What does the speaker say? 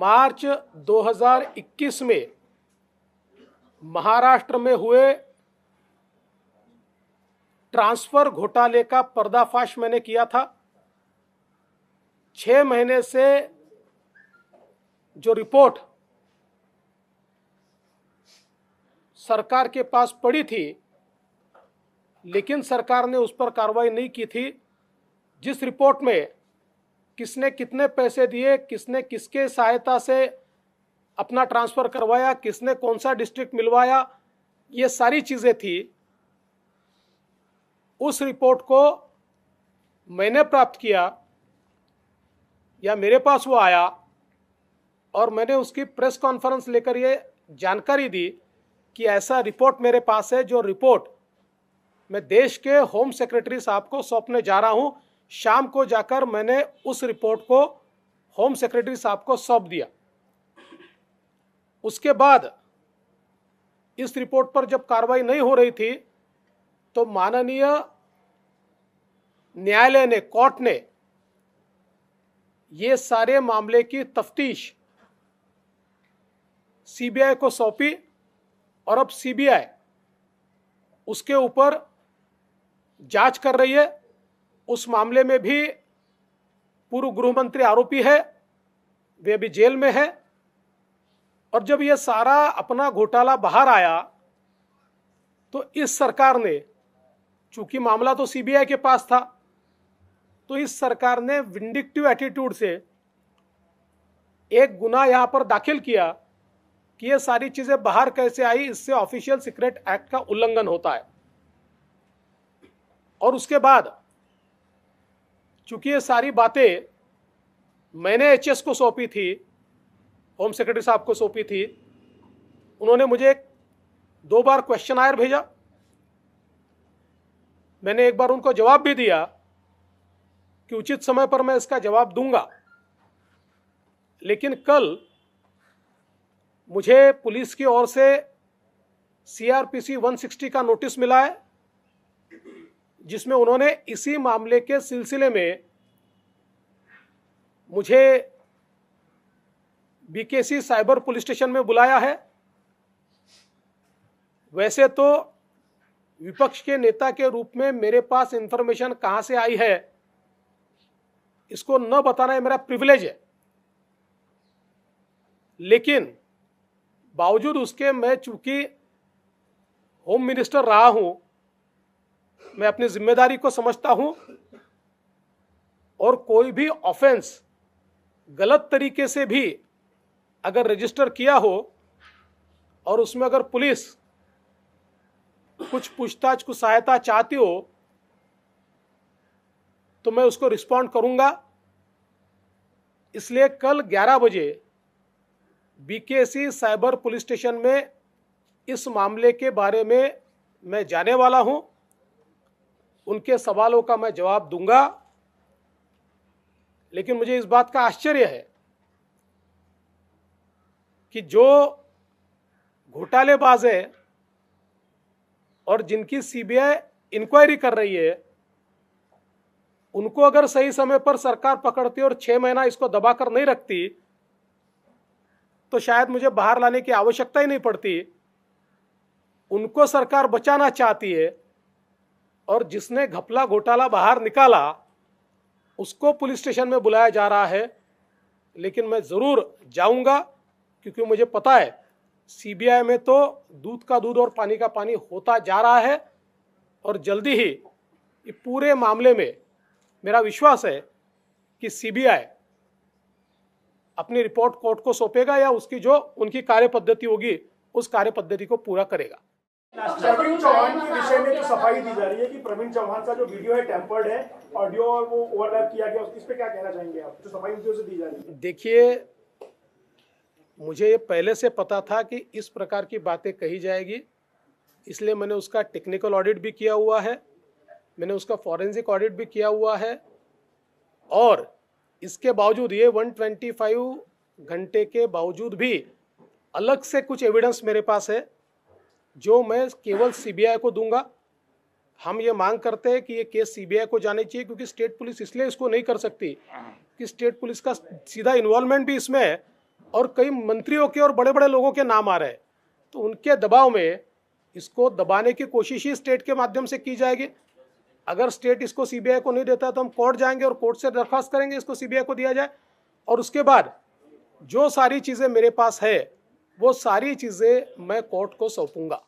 मार्च 2021 में महाराष्ट्र में हुए ट्रांसफर घोटाले का पर्दाफाश मैंने किया था छह महीने से जो रिपोर्ट सरकार के पास पड़ी थी लेकिन सरकार ने उस पर कार्रवाई नहीं की थी जिस रिपोर्ट में किसने कितने पैसे दिए किसने किसके सहायता से अपना ट्रांसफ़र करवाया किसने कौन सा डिस्ट्रिक्ट मिलवाया ये सारी चीज़ें थी उस रिपोर्ट को मैंने प्राप्त किया या मेरे पास वो आया और मैंने उसकी प्रेस कॉन्फ्रेंस लेकर ये जानकारी दी कि ऐसा रिपोर्ट मेरे पास है जो रिपोर्ट मैं देश के होम सेक्रेटरी साहब को सौंपने जा रहा हूँ शाम को जाकर मैंने उस रिपोर्ट को होम सेक्रेटरी साहब को सौंप दिया उसके बाद इस रिपोर्ट पर जब कार्रवाई नहीं हो रही थी तो माननीय न्यायालय ने कोर्ट ने ये सारे मामले की तफ्तीश सीबीआई को सौंपी और अब सीबीआई उसके ऊपर जांच कर रही है उस मामले में भी पूर्व गृह मंत्री आरोपी है वे अभी जेल में है और जब यह सारा अपना घोटाला बाहर आया तो इस सरकार ने चूंकि मामला तो सीबीआई के पास था तो इस सरकार ने विंडिक्टिव एटीट्यूड से एक गुना यहां पर दाखिल किया कि ये सारी चीजें बाहर कैसे आई इससे ऑफिशियल सीक्रेट एक्ट का उल्लंघन होता है और उसके बाद चूंकि ये सारी बातें मैंने एच को सौंपी थी होम सेक्रेटरी साहब को सौंपी थी उन्होंने मुझे दो बार क्वेश्चन आयर भेजा मैंने एक बार उनको जवाब भी दिया कि उचित समय पर मैं इसका जवाब दूंगा लेकिन कल मुझे पुलिस की ओर से सीआरपीसी 160 का नोटिस मिला है जिसमें उन्होंने इसी मामले के सिलसिले में मुझे बीकेसी साइबर पुलिस स्टेशन में बुलाया है वैसे तो विपक्ष के नेता के रूप में मेरे पास इंफॉर्मेशन कहां से आई है इसको न बताना मेरा प्रिविलेज है लेकिन बावजूद उसके मैं चूंकि होम मिनिस्टर रहा हूं मैं अपनी जिम्मेदारी को समझता हूं और कोई भी ऑफेंस गलत तरीके से भी अगर रजिस्टर किया हो और उसमें अगर पुलिस कुछ पूछताछ कुछ सहायता चाहती हो तो मैं उसको रिस्पॉन्ड करूंगा इसलिए कल 11 बजे बीकेसी साइबर पुलिस स्टेशन में इस मामले के बारे में मैं जाने वाला हूं उनके सवालों का मैं जवाब दूंगा लेकिन मुझे इस बात का आश्चर्य है कि जो घोटालेबाज है और जिनकी सीबीआई इंक्वायरी कर रही है उनको अगर सही समय पर सरकार पकड़ती और छह महीना इसको दबाकर नहीं रखती तो शायद मुझे बाहर लाने की आवश्यकता ही नहीं पड़ती उनको सरकार बचाना चाहती है और जिसने घपला घोटाला बाहर निकाला उसको पुलिस स्टेशन में बुलाया जा रहा है लेकिन मैं ज़रूर जाऊंगा क्योंकि मुझे पता है सीबीआई में तो दूध का दूध और पानी का पानी होता जा रहा है और जल्दी ही ये पूरे मामले में मेरा विश्वास है कि सीबीआई अपनी रिपोर्ट कोर्ट को सौंपेगा या उसकी जो उनकी कार्य पद्धति होगी उस कार्य पद्धति को पूरा करेगा प्रवीण चौहान के विषय में जो सफाई दी जा रही है कि प्रवीण चौहान का जो वीडियो है टेम्पर्ड है ऑडियो और वो ओवरलैप किया गया इस पे क्या कहना चाहेंगे आप जो सफाई उद्योग से दी जा रही है देखिए मुझे ये पहले से पता था कि इस प्रकार की बातें कही जाएगी इसलिए मैंने उसका टेक्निकल ऑडिट भी किया हुआ है मैंने उसका फॉरेंसिक ऑडिट भी किया हुआ है और इसके बावजूद ये 125 घंटे के बावजूद भी अलग से कुछ एविडेंस मेरे पास है जो मैं केवल सीबीआई को दूंगा हम ये मांग करते हैं कि ये केस सीबीआई को जाने चाहिए क्योंकि स्टेट पुलिस इसलिए इसको नहीं कर सकती कि स्टेट पुलिस का सीधा इन्वॉल्वमेंट भी इसमें है और कई मंत्रियों के और बड़े बड़े लोगों के नाम आ रहे हैं तो उनके दबाव में इसको दबाने की कोशिश ही स्टेट के माध्यम से की जाएगी अगर स्टेट इसको सीबीआई को नहीं देता तो हम कोर्ट जाएंगे और कोर्ट से दरख्वास्त करेंगे इसको सीबीआई को दिया जाए और उसके बाद जो सारी चीज़ें मेरे पास है वो सारी चीज़ें मैं कोर्ट को सौंपूंगा